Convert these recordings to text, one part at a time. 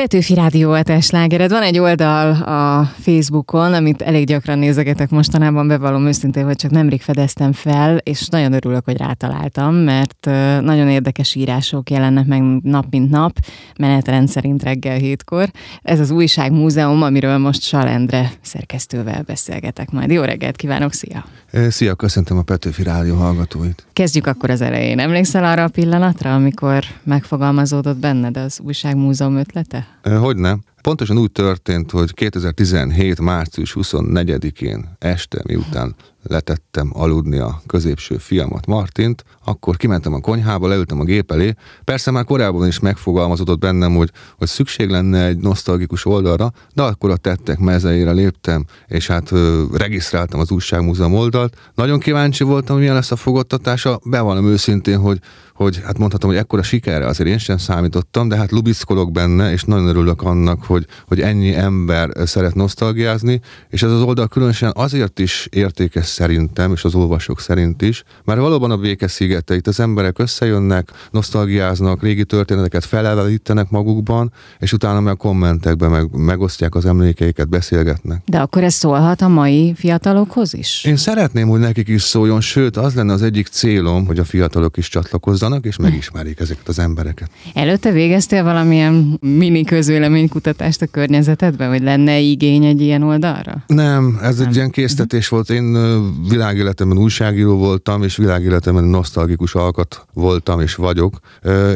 Petőfi Rádió lágered Van egy oldal a Facebookon, amit elég gyakran nézegetek mostanában, bevallom őszintén, hogy csak nemrég fedeztem fel, és nagyon örülök, hogy rátaláltam, mert nagyon érdekes írások jelennek meg nap mint nap, menetrend szerint reggel hétkor. Ez az újságmúzeum, amiről most Salendre szerkesztővel beszélgetek majd. Jó reggelt kívánok, szia! Szia, köszöntöm a Petőfi Rádió hallgatóit. Kezdjük akkor az elején. Emlékszel arra a pillanatra, amikor megfogalmazódott benned az újságmúzeum ötlete? Hogyne pontosan úgy történt, hogy 2017. március 24-én este, miután letettem aludni a középső fiamat Martint, akkor kimentem a konyhába, leültem a gép elé. Persze már korábban is megfogalmazódott bennem, hogy, hogy szükség lenne egy nosztalgikus oldalra, de akkor a tettek mezeire léptem, és hát ö, regisztráltam az újságmúzeum oldalt. Nagyon kíváncsi voltam, milyen lesz a fogadtatása. Bevallom őszintén, hogy, hogy hát mondhatom, hogy ekkora sikerre azért én sem számítottam, de hát lubickolok benne, és nagyon örülök annak, hogy, hogy ennyi ember szeret nosztalgiázni, és ez az oldal különösen azért is értékes szerintem, és az olvasók szerint is, mert valóban a béke szigete, itt az emberek összejönnek, nosztalgiáznak, régi történeteket felelelítenek magukban, és utána meg kommentekben meg, megosztják az emlékeiket, beszélgetnek. De akkor ez szólhat a mai fiatalokhoz is? Én szeretném, hogy nekik is szóljon, sőt, az lenne az egyik célom, hogy a fiatalok is csatlakozzanak, és megismerjék ezeket az embereket. Előtte végeztél valamilyen mini közvéleménykutatást? fogyasztást a környezetedben, hogy lenne igény egy ilyen oldalra? Nem, ez nem. egy ilyen késztetés volt. Én világéletemben újságíró voltam, és világéletemben nosztalgikus alkat voltam és vagyok.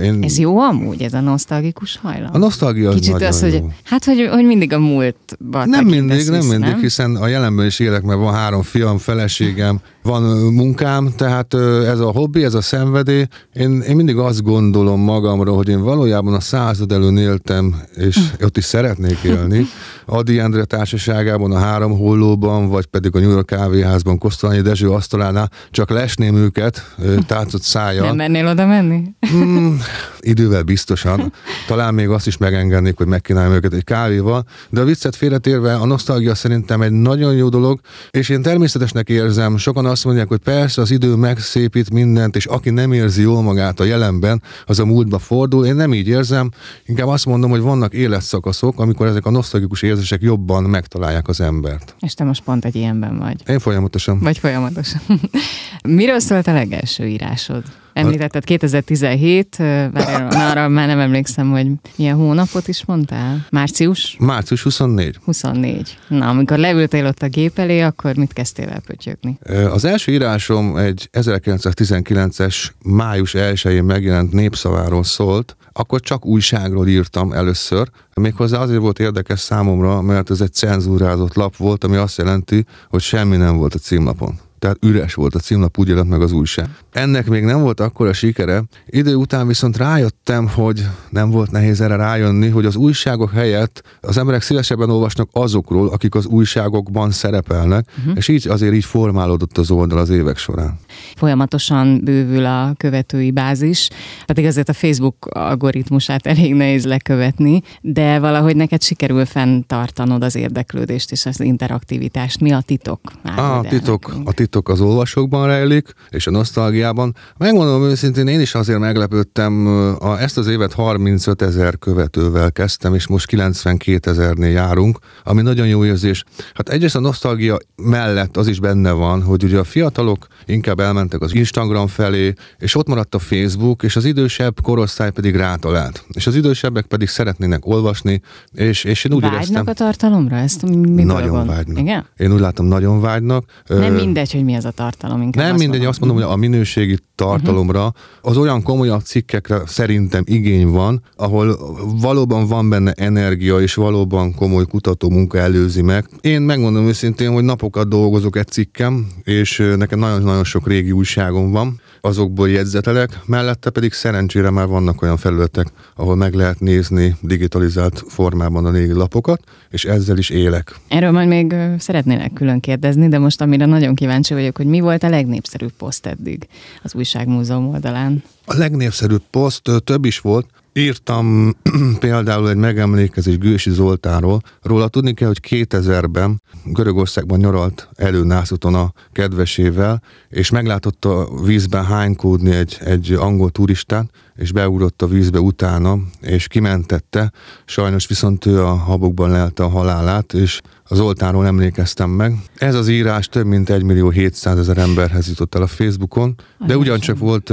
Én... Ez jó amúgy, ez a nosztalgikus hajlam? A nosztalgia az Kicsit az, hogy, Hát, hogy, hogy mindig a múltba Nem mindig, nem mindig, nem? hiszen a jelenben is élek, mert van három fiam, feleségem, van munkám, tehát ez a hobbi, ez a szenvedély. Én, én mindig azt gondolom magamról, hogy én valójában a század előn éltem, és hm. ott is szeretnék élni. Adi Endre társaságában, a Három Hollóban, vagy pedig a New York Kávéházban, Kosztolányi Dezső asztalánál, csak lesném őket hm. tátott szája. Nem mennél oda menni? Mm, idővel biztosan. Talán még azt is megengednék, hogy megkínáljam őket egy kávéval, de a viccet félretérve a nosztalgia szerintem egy nagyon jó dolog, és én természetesnek érzem, sokan azt azt mondják, hogy persze az idő megszépít mindent, és aki nem érzi jól magát a jelenben, az a múltba fordul. Én nem így érzem, inkább azt mondom, hogy vannak életszakaszok, amikor ezek a nosztalgikus érzések jobban megtalálják az embert. És te most pont egy ilyenben vagy. Én folyamatosan. Vagy folyamatosan. Miről szólt a legelső írásod? említetted 2017, már arra már nem emlékszem, hogy milyen hónapot is mondtál. Március? Március 24. 24. Na, amikor leültél ott a gép elé, akkor mit kezdtél el pötyögni? Az első írásom egy 1919-es május 1-én megjelent népszaváról szólt, akkor csak újságról írtam először, Méghozzá azért volt érdekes számomra, mert ez egy cenzúrázott lap volt, ami azt jelenti, hogy semmi nem volt a címlapon tehát üres volt a címlap, úgy jelent meg az újság. Ennek még nem volt akkora sikere, idő után viszont rájöttem, hogy nem volt nehéz erre rájönni, hogy az újságok helyett az emberek szívesebben olvasnak azokról, akik az újságokban szerepelnek, uh-huh. és így azért így formálódott az oldal az évek során. Folyamatosan bővül a követői bázis, pedig azért a Facebook algoritmusát elég nehéz lekövetni, de valahogy neked sikerül fenntartanod az érdeklődést és az interaktivitást. Mi a titok? Á, a titok, a titok titok az olvasókban rejlik, és a nosztalgiában. Megmondom őszintén, én is azért meglepődtem, a, ezt az évet 35 ezer követővel kezdtem, és most 92 ezernél járunk, ami nagyon jó érzés. Hát egyrészt a nosztalgia mellett az is benne van, hogy ugye a fiatalok inkább elmentek az Instagram felé, és ott maradt a Facebook, és az idősebb korosztály pedig rátalált. És az idősebbek pedig szeretnének olvasni, és, és én úgy vágynak éreztem... a tartalomra? Ezt mi, mi nagyon vágynak. Igen? Én úgy látom, nagyon vágynak. Nem mindegy, hogy mi ez a tartalom. Inkább nem mindegy, azt mondom, hogy a minőségi tartalomra, uh-huh. az olyan komolyabb cikkekre szerintem igény van, ahol valóban van benne energia, és valóban komoly kutató munka előzi meg. Én megmondom őszintén, hogy napokat dolgozok egy cikkem, és nekem nagyon-nagyon sok régi újságom van, azokból jegyzetelek, mellette pedig szerencsére már vannak olyan felületek, ahol meg lehet nézni digitalizált formában a négy lapokat, és ezzel is élek. Erről majd még szeretnének külön kérdezni, de most amire nagyon kíváncsi vagyok, hogy mi volt a legnépszerűbb poszt eddig az új újságmúzeum oldalán. A legnépszerűbb poszt több is volt, Írtam például egy megemlékezés Gősi Zoltánról. Róla tudni kell, hogy 2000-ben Görögországban nyaralt elő a kedvesével, és meglátott a vízben hánykódni egy, egy angol turistát, és beugrott a vízbe utána, és kimentette. Sajnos viszont ő a habokban lelte a halálát, és az oltáról emlékeztem meg. Ez az írás több mint 1 millió 700 ezer emberhez jutott el a Facebookon, de ugyancsak volt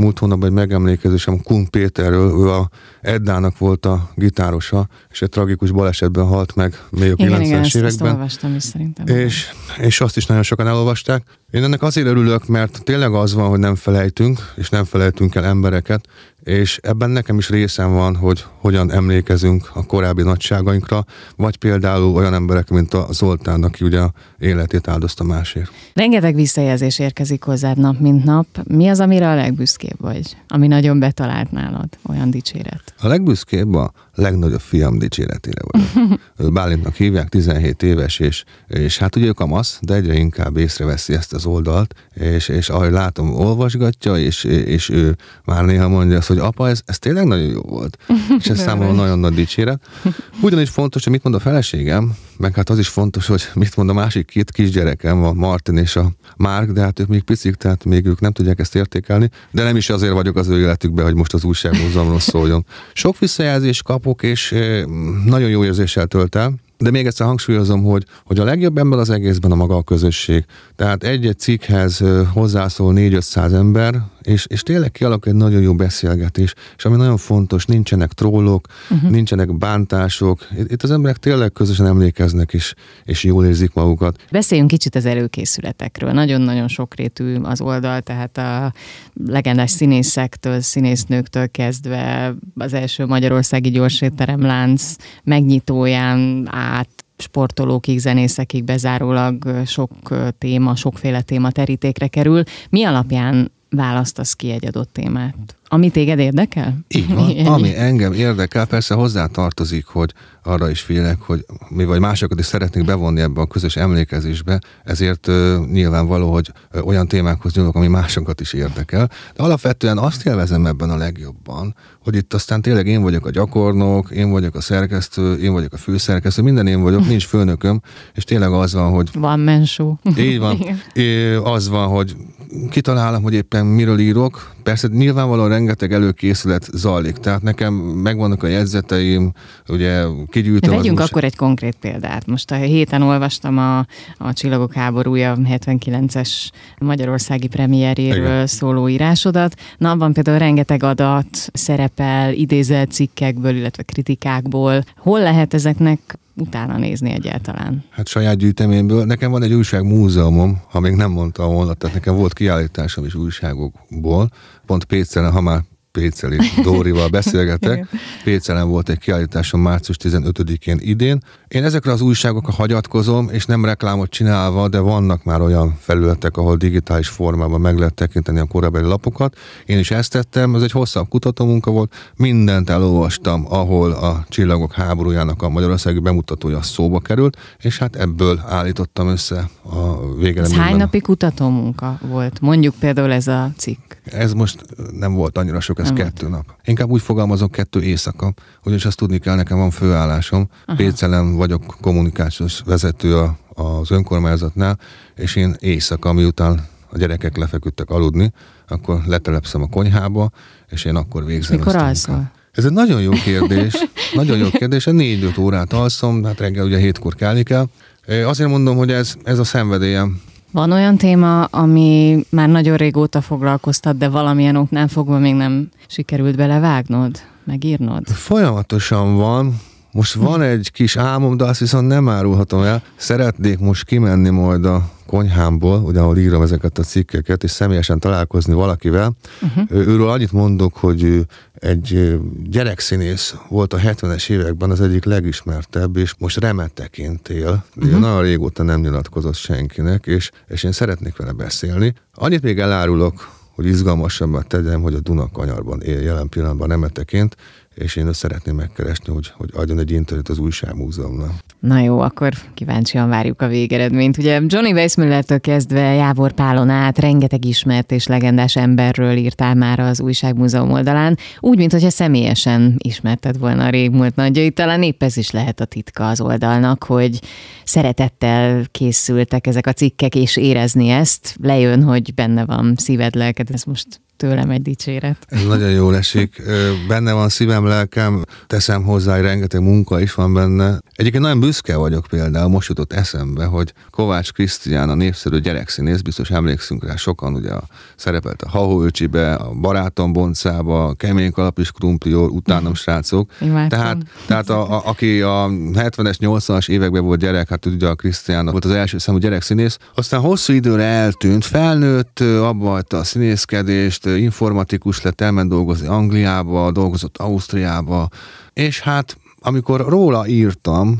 múlt hónapban egy megemlékezésem Kun Péterről, ő a Eddának volt a gitárosa, és egy tragikus balesetben halt meg még a 90-es években. Ezt, ezt olvastam is szerintem. És, és azt is nagyon sokan elolvasták, én ennek azért örülök, mert tényleg az van, hogy nem felejtünk, és nem felejtünk el embereket, és ebben nekem is részem van, hogy hogyan emlékezünk a korábbi nagyságainkra, vagy például olyan emberek, mint a Zoltán, aki ugye életét áldozta másért. Rengeteg visszajelzés érkezik hozzád nap, mint nap. Mi az, amire a legbüszkébb vagy? Ami nagyon betalált nálad, olyan dicséret? A legbüszkébb a legnagyobb fiam dicséretére vagyok. Bálintnak hívják, 17 éves, és, és hát ugye ő kamasz, de egyre inkább észreveszi ezt az oldalt, és, és ahogy látom, olvasgatja, és, és ő már néha mondja azt, hogy apa, ez, ez tényleg nagyon jó volt. és ez számomra nagyon nagy dicséret. Ugyanis fontos, hogy mit mond a feleségem, meg hát az is fontos, hogy mit mond a másik két kisgyerekem, a Martin és a Márk, de hát ők még picik, tehát még ők nem tudják ezt értékelni, de nem is azért vagyok az ő életükben, hogy most az újságmúzeumról szóljon. Sok visszajelzést kapok, és eh, nagyon jó érzéssel tölt el, de még egyszer hangsúlyozom, hogy, hogy a legjobb ember az egészben a maga a közösség. Tehát egy-egy cikkhez hozzászól 4-500 ember, és, és tényleg kialakul egy nagyon jó beszélgetés, és ami nagyon fontos, nincsenek trollok, uh-huh. nincsenek bántások, itt az emberek tényleg közösen emlékeznek is, és jól érzik magukat. Beszéljünk kicsit az előkészületekről. Nagyon-nagyon sokrétű az oldal, tehát a legendás színészektől, színésznőktől kezdve az első magyarországi gyorsétterem lánc megnyitóján áll át sportolókig, zenészekig bezárólag sok téma, sokféle téma terítékre kerül. Mi alapján választasz ki egy adott témát? Ami téged érdekel? Így van. Ami engem érdekel, persze hozzá tartozik, hogy arra is félek, hogy mi vagy másokat is szeretnék bevonni ebbe a közös emlékezésbe, ezért ö, uh, nyilvánvaló, hogy ö, uh, olyan témákhoz nyúlok, ami másokat is érdekel. De alapvetően azt élvezem ebben a legjobban, hogy itt aztán tényleg én vagyok a gyakornok, én vagyok a szerkesztő, én vagyok a főszerkesztő, minden én vagyok, nincs főnököm, és tényleg az van, hogy... Van mensú. Így van. É, az van, hogy kitalálom, hogy éppen miről írok, Persze nyilvánvalóan rengeteg előkészület zajlik, tehát nekem megvannak a jegyzeteim, ugye kigyűjtöm... vegyünk most... akkor egy konkrét példát. Most a héten olvastam a, a Csillagok háborúja 79-es magyarországi premierjéről Igen. szóló írásodat. Na, abban például rengeteg adat szerepel, idézett cikkekből, illetve kritikákból. Hol lehet ezeknek utána nézni egyáltalán? Hát saját gyűjteményből. Nekem van egy múzeumom, ha még nem mondta volna, tehát nekem volt kiállításom is újságokból. Pont Pécsen, ha már és Dórival beszélgetek. Pécelen volt egy kiállításom március 15-én idén. Én ezekre az újságokra hagyatkozom, és nem reklámot csinálva, de vannak már olyan felületek, ahol digitális formában meg lehet tekinteni a korabeli lapokat. Én is ezt tettem, ez egy hosszabb kutatómunka volt. Mindent elolvastam, ahol a Csillagok háborújának a Magyarországi bemutatója szóba került, és hát ebből állítottam össze a végeleményben. Ez hány napi kutatómunka volt? Mondjuk például ez a cikk. Ez most nem volt annyira sok, ez nem. kettő nap. Inkább úgy fogalmazok, kettő éjszaka, ugyanis azt tudni kell, nekem van főállásom, Pécelem vagyok kommunikációs vezető a, az önkormányzatnál, és én éjszaka, miután a gyerekek lefeküdtek aludni, akkor letelepszem a konyhába, és én akkor végzem Mikor ezt alszol? Ez egy nagyon jó kérdés. nagyon jó kérdés. A négy öt órát alszom, hát reggel ugye hétkor kelni kell. Azért mondom, hogy ez, ez a szenvedélyem. Van olyan téma, ami már nagyon régóta foglalkoztat, de valamilyen oknál fogva még nem sikerült belevágnod, megírnod? Folyamatosan van, most van egy kis álmom, de azt viszont nem árulhatom el. Szeretnék most kimenni majd a konyhámból, ugye ahol írom ezeket a cikkeket, és személyesen találkozni valakivel. Uh-huh. Őről annyit mondok, hogy egy gyerekszínész volt a 70-es években az egyik legismertebb, és most remeteként él. Uh-huh. Nagyon régóta nem nyilatkozott senkinek, és, és én szeretnék vele beszélni. Annyit még elárulok, hogy izgalmasabbat tegyem, hogy a Dunakanyarban él jelen pillanatban remeteként, és én azt szeretném megkeresni, hogy, hogy adjon egy interjút az újságmúzeumnak. Na jó, akkor kíváncsian várjuk a végeredményt. Ugye Johnny Weissmüllertől kezdve Jávor Pálon át rengeteg ismert és legendás emberről írtál már az újságmúzeum oldalán, úgy, mintha személyesen ismerted volna a régmúlt nagyjait. Talán épp ez is lehet a titka az oldalnak, hogy szeretettel készültek ezek a cikkek, és érezni ezt. Lejön, hogy benne van szíved, lelked, ez most tőlem egy dicséret. Ez nagyon jól esik. Benne van szívem, lelkem, teszem hozzá, hogy rengeteg munka is van benne. Egyébként nagyon büszke vagyok például, most jutott eszembe, hogy Kovács Krisztián, a népszerű gyerekszínész, biztos emlékszünk rá sokan, ugye a, szerepelt a Hahoölcsibe, a Barátom boncába, a Kemény kalap is krumpliól, utánam srácok. Imádtam. Tehát, tehát a, a, aki a 70-es, 80-as években volt gyerek, hát tudja, a Krisztián volt az első számú gyerekszínész, aztán hosszú időre eltűnt, felnőtt, abba a színészkedést, informatikus lett, elment dolgozni Angliába, dolgozott Ausztriába, és hát amikor róla írtam,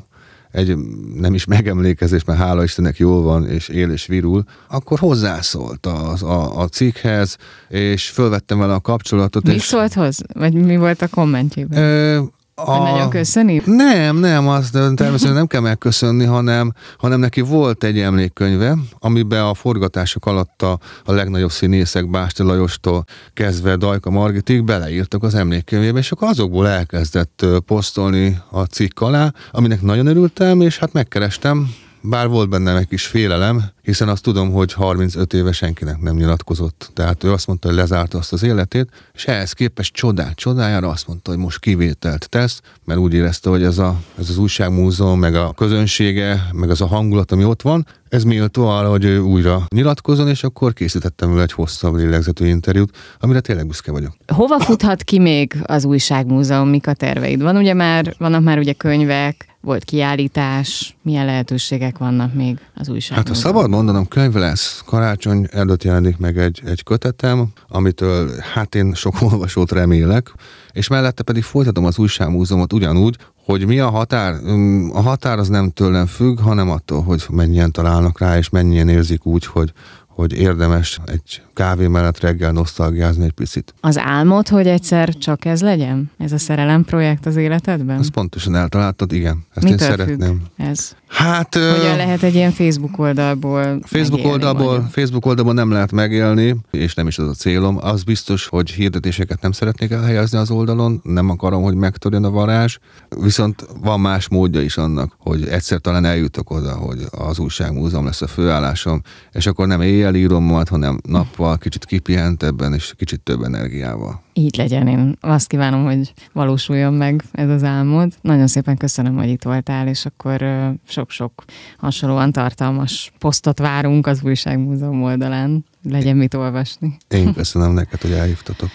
egy nem is megemlékezés, mert hála Istennek jól van, és él és virul, akkor hozzászólt a, a, a cikkhez, és fölvettem vele a kapcsolatot. Mi és... szólt hoz? Vagy mi volt a kommentjében? Ö, a... nagyon köszöni? Nem, nem, azt természetesen nem kell megköszönni, hanem, hanem neki volt egy emlékkönyve, amiben a forgatások alatt a, a legnagyobb színészek Básti Lajostól kezdve Dajka Margitig beleírtak az emlékkönyvébe, és akkor azokból elkezdett posztolni a cikk alá, aminek nagyon örültem, és hát megkerestem bár volt bennem egy kis félelem, hiszen azt tudom, hogy 35 éve senkinek nem nyilatkozott. Tehát ő azt mondta, hogy lezárta azt az életét, és ehhez képest csodát csodájára azt mondta, hogy most kivételt tesz, mert úgy érezte, hogy ez, a, ez az újságmúzeum, meg a közönsége, meg az a hangulat, ami ott van, ez méltó arra, hogy ő újra nyilatkozon, és akkor készítettem vele egy hosszabb lélegzetű interjút, amire tényleg büszke vagyok. Hova futhat ki még az újságmúzeum, mik a terveid? Van ugye már, vannak már ugye könyvek, volt kiállítás, milyen lehetőségek vannak még az újságban? Hát ha szabad mondanom, könyv lesz. Karácsony előtt jelenik meg egy, egy kötetem, amitől hát én sok olvasót remélek, és mellette pedig folytatom az újságmúzeumot ugyanúgy, hogy mi a határ? Mm, a határ az nem tőlem függ, hanem attól, hogy mennyien találnak rá, és mennyien érzik úgy, hogy, hogy érdemes egy kávé mellett reggel nosztalgiázni egy picit. Az álmod, hogy egyszer csak ez legyen? Ez a szerelem projekt az életedben? Ezt pontosan eltaláltad, igen. Ezt Mitől én szeretném. ez? Hát... Hogyan lehet egy ilyen Facebook oldalból Facebook oldalból, vagy? Facebook oldalból nem lehet megélni, és nem is az a célom. Az biztos, hogy hirdetéseket nem szeretnék elhelyezni az oldalon, nem akarom, hogy megtörjön a varázs, viszont van más módja is annak, hogy egyszer talán eljutok oda, hogy az újságmúzeum lesz a főállásom, és akkor nem éjjel reggel írom majd, hanem nappal, kicsit kipihentebben és kicsit több energiával. Így legyen, én azt kívánom, hogy valósuljon meg ez az álmod. Nagyon szépen köszönöm, hogy itt voltál, és akkor sok-sok hasonlóan tartalmas posztot várunk az Újságmúzeum oldalán. Legyen mit olvasni. Én köszönöm neked, hogy elhívtatok.